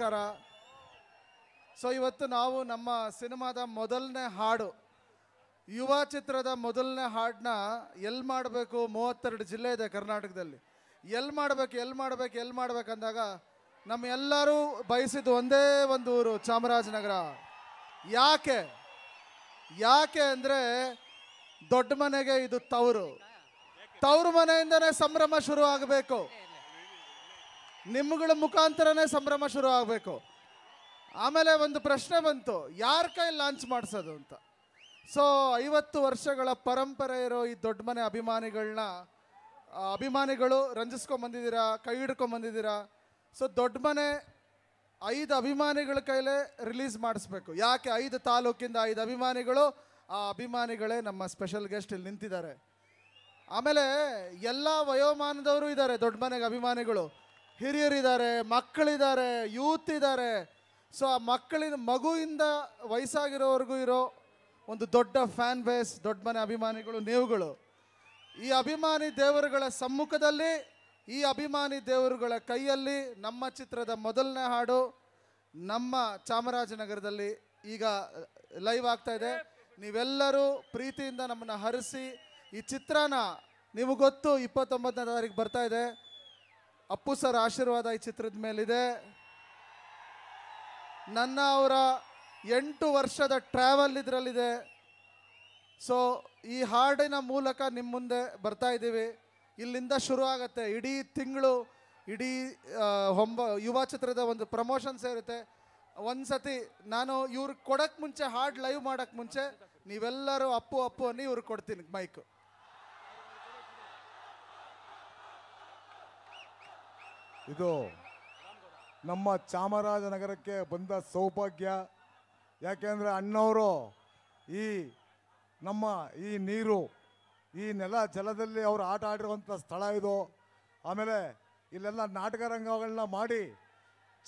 ನಮಸ್ಕಾರ ಸೊ ಇವತ್ತು ನಾವು ನಮ್ಮ ಸಿನಿಮಾದ ಮೊದಲನೇ ಹಾಡು ಯುವ ಚಿತ್ರದ ಮೊದಲನೇ ಹಾಡನ್ನ ಎಲ್ ಮಾಡಬೇಕು ಮೂವತ್ತೆರಡು ಜಿಲ್ಲೆ ಇದೆ ಕರ್ನಾಟಕದಲ್ಲಿ ಎಲ್ ಮಾಡಬೇಕು ಎಲ್ ಮಾಡಬೇಕು ಎಲ್ಲಿ ಮಾಡಬೇಕಂದಾಗ ನಮ್ಮ ಎಲ್ಲರೂ ಬಯಸಿದ್ದು ಒಂದೇ ಒಂದು ಊರು ಚಾಮರಾಜನಗರ ಯಾಕೆ ಯಾಕೆ ಅಂದ್ರೆ ದೊಡ್ಡ ಮನೆಗೆ ಇದು ತವರು ತವರು ಮನೆಯಿಂದನೇ ಸಂಭ್ರಮ ಶುರು ಆಗಬೇಕು ನಿಮ್ಗಳ ಮುಖಾಂತರನೇ ಸಂಭ್ರಮ ಶುರು ಆಗಬೇಕು ಆಮೇಲೆ ಒಂದು ಪ್ರಶ್ನೆ ಬಂತು ಯಾರ ಕೈ ಲಾಂಚ್ ಮಾಡಿಸೋದು ಅಂತ ಸೊ ಐವತ್ತು ವರ್ಷಗಳ ಪರಂಪರೆ ಇರೋ ಈ ದೊಡ್ಡ ಮನೆ ಅಭಿಮಾನಿಗಳನ್ನ ಅಭಿಮಾನಿಗಳು ರಂಜಿಸ್ಕೊಂಬಂದಿದ್ದೀರಾ ಕೈ ಹಿಡ್ಕೊಂಬಂದಿದ್ದೀರಾ ಸೊ ದೊಡ್ಡ ಮನೆ ಐದು ಅಭಿಮಾನಿಗಳ ಕೈಲೇ ರಿಲೀಸ್ ಮಾಡಿಸ್ಬೇಕು ಯಾಕೆ ಐದು ತಾಲೂಕಿಂದ ಐದು ಅಭಿಮಾನಿಗಳು ಆ ಅಭಿಮಾನಿಗಳೇ ನಮ್ಮ ಸ್ಪೆಷಲ್ ಗೆಸ್ಟ್ ಇಲ್ಲಿ ನಿಂತಿದ್ದಾರೆ ಆಮೇಲೆ ಎಲ್ಲ ವಯೋಮಾನದವರು ಇದ್ದಾರೆ ದೊಡ್ಡ ಮನೆಗೆ ಅಭಿಮಾನಿಗಳು ಹಿರಿಯರಿದ್ದಾರೆ ಮಕ್ಕಳಿದ್ದಾರೆ ಯೂತ್ ಇದ್ದಾರೆ ಸೊ ಆ ಮಕ್ಕಳಿನ ಮಗುವಿಂದ ವಯಸ್ಸಾಗಿರೋವರೆಗೂ ಇರೋ ಒಂದು ದೊಡ್ಡ ಫ್ಯಾನ್ ಬೇಸ್ ದೊಡ್ಡ ಮನೆ ಅಭಿಮಾನಿಗಳು ನೀವುಗಳು ಈ ಅಭಿಮಾನಿ ದೇವರುಗಳ ಸಮ್ಮುಖದಲ್ಲಿ ಈ ಅಭಿಮಾನಿ ದೇವರುಗಳ ಕೈಯಲ್ಲಿ ನಮ್ಮ ಚಿತ್ರದ ಮೊದಲನೇ ಹಾಡು ನಮ್ಮ ಚಾಮರಾಜನಗರದಲ್ಲಿ ಈಗ ಲೈವ್ ಆಗ್ತಾ ಇದೆ ನೀವೆಲ್ಲರೂ ಪ್ರೀತಿಯಿಂದ ನಮ್ಮನ್ನು ಹರಿಸಿ ಈ ಚಿತ್ರನ ನಿಮಗೊತ್ತು ಇಪ್ಪತ್ತೊಂಬತ್ತನೇ ತಾರೀಕು ಬರ್ತಾ ಇದೆ ಅಪ್ಪು ಸರ್ ಆಶೀರ್ವಾದ ಈ ಚಿತ್ರದ ಮೇಲಿದೆ ನನ್ನ ಅವರ ಎಂಟು ವರ್ಷದ ಟ್ರಾವೆಲ್ ಇದರಲ್ಲಿದೆ ಸೊ ಈ ಹಾಡಿನ ಮೂಲಕ ನಿಮ್ಮ ಮುಂದೆ ಬರ್ತಾ ಇದ್ದೀವಿ ಇಲ್ಲಿಂದ ಶುರು ಆಗುತ್ತೆ ಇಡೀ ತಿಂಗಳು ಇಡೀ ಹೊಂಬ ಯುವ ಚಿತ್ರದ ಒಂದು ಪ್ರಮೋಷನ್ ಸೇರುತ್ತೆ ಒಂದ್ಸತಿ ನಾನು ಇವ್ರಿಗೆ ಕೊಡಕ್ಕೆ ಮುಂಚೆ ಹಾಡು ಲೈವ್ ಮಾಡೋಕ್ಕೆ ಮುಂಚೆ ನೀವೆಲ್ಲರೂ ಅಪ್ಪು ಅಪ್ಪು ಅನ್ನಿ ಇವ್ರಿಗೆ ಕೊಡ್ತೀನಿ ಮೈಕ್ ಇದು ನಮ್ಮ ಚಾಮರಾಜನಗರಕ್ಕೆ ಬಂದ ಸೌಭಾಗ್ಯ ಯಾಕೆಂದರೆ ಅಣ್ಣವರು ಈ ನಮ್ಮ ಈ ನೀರು ಈ ನೆಲ ಜಲದಲ್ಲಿ ಅವರು ಆಟ ಆಡಿರುವಂಥ ಸ್ಥಳ ಇದು ಆಮೇಲೆ ಇಲ್ಲೆಲ್ಲ ನಾಟಕ ರಂಗಗಳನ್ನ ಮಾಡಿ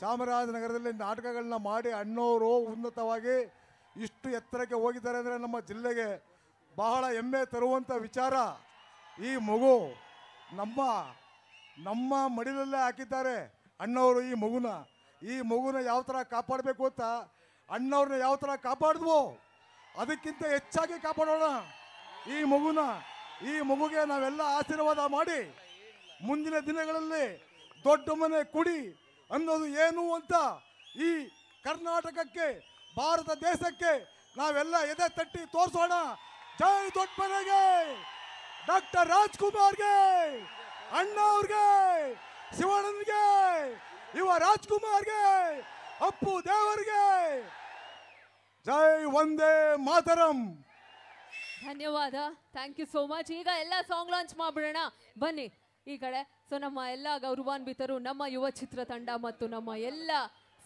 ಚಾಮರಾಜನಗರದಲ್ಲಿ ನಾಟಕಗಳನ್ನ ಮಾಡಿ ಅಣ್ಣವರು ಉನ್ನತವಾಗಿ ಇಷ್ಟು ಎತ್ತರಕ್ಕೆ ಹೋಗಿದ್ದಾರೆ ಅಂದರೆ ನಮ್ಮ ಜಿಲ್ಲೆಗೆ ಬಹಳ ಹೆಮ್ಮೆ ತರುವಂಥ ವಿಚಾರ ಈ ಮಗು ನಮ್ಮ ನಮ್ಮ ಮಡಿಲಲ್ಲೇ ಹಾಕಿದ್ದಾರೆ ಅಣ್ಣವರು ಈ ಮಗುನ ಈ ಮಗುನ ಯಾವ ಥರ ಕಾಪಾಡಬೇಕು ಅಂತ ಅಣ್ಣವ್ರನ್ನ ಯಾವ ಥರ ಕಾಪಾಡಿದ್ವು ಅದಕ್ಕಿಂತ ಹೆಚ್ಚಾಗಿ ಕಾಪಾಡೋಣ ಈ ಮಗುನ ಈ ಮಗುಗೆ ನಾವೆಲ್ಲ ಆಶೀರ್ವಾದ ಮಾಡಿ ಮುಂದಿನ ದಿನಗಳಲ್ಲಿ ದೊಡ್ಡ ಮನೆ ಕುಡಿ ಅನ್ನೋದು ಏನು ಅಂತ ಈ ಕರ್ನಾಟಕಕ್ಕೆ ಭಾರತ ದೇಶಕ್ಕೆ ನಾವೆಲ್ಲ ಎದೆ ತಟ್ಟಿ ತೋರಿಸೋಣ ಜೈ ದೊಡ್ಡ ಮನೆಗೆ ಡಾಕ್ಟರ್ ರಾಜ್ಕುಮಾರ್ಗೆ ಅಣ್ಣ ಅವ್ರಿಗೆ ಶಿವಾನಂದ್ಗೆ ಇವ ರಾಜ್ಕುಮಾರ್ಗೆ ಅಪ್ಪು ದೇವರಿಗೆ ಜೈ ಒಂದೇ ಮಾತರಂ ಧನ್ಯವಾದ ಥ್ಯಾಂಕ್ ಯು ಸೋ ಮಚ್ ಈಗ ಎಲ್ಲ ಸಾಂಗ್ ಲಾಂಚ್ ಮಾಡ್ಬಿಡೋಣ ಬನ್ನಿ ಈ ಕಡೆ ಸೊ ನಮ್ಮ ಎಲ್ಲ ಗೌರವಾನ್ವಿತರು ನಮ್ಮ ಯುವ ಚಿತ್ರ ತಂಡ ಮತ್ತು ನಮ್ಮ ಎಲ್ಲ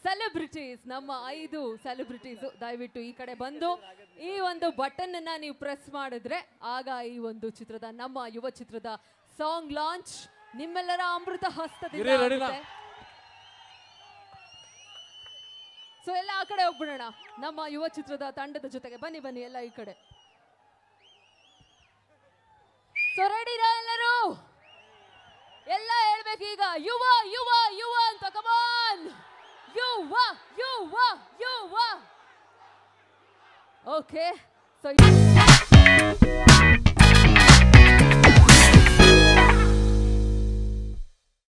ಸೆಲೆಬ್ರಿಟೀಸ್ ನಮ್ಮ ಐದು ಸೆಲೆಬ್ರಿಟೀಸ್ ದಯವಿಟ್ಟು ಈ ಕಡೆ ಬಂದು ಈ ಒಂದು ಬಟನ್ ಅನ್ನ ನೀವು ಪ್ರೆಸ್ ಮಾಡಿದ್ರೆ ಆಗ ಈ ಒಂದು ಚಿತ್ರದ ನಮ್ಮ ಯುವ ಚಿತ್ರದ ಸಾಂಗ್ ಲಾಂಚ್ ನಿಮ್ಮೆಲ್ಲರ ಅಮೃತ ಹಸ್ತದಿಂದ ಸೊ ಎಲ್ಲ ಆ ಕಡೆ ಹೋಗ್ಬಿಡೋಣ ನಮ್ಮ ಯುವ ಚಿತ್ರದ ತಂಡದ ಜೊತೆಗೆ ಬನ್ನಿ ಬನ್ನಿ ಎಲ್ಲ ಈ ಕಡೆ ಸೊ ರೆಡಿರಾ ಎಲ್ಲರೂ ಎಲ್ಲ ಹೇಳ್ಬೇಕು ಈಗ ಯುವ ಯುವ ಯುವ ಅಂತ ಕಮಾನ್ ಯುವ ಯುವ ಯುವ ಓಕೆ ಸೊ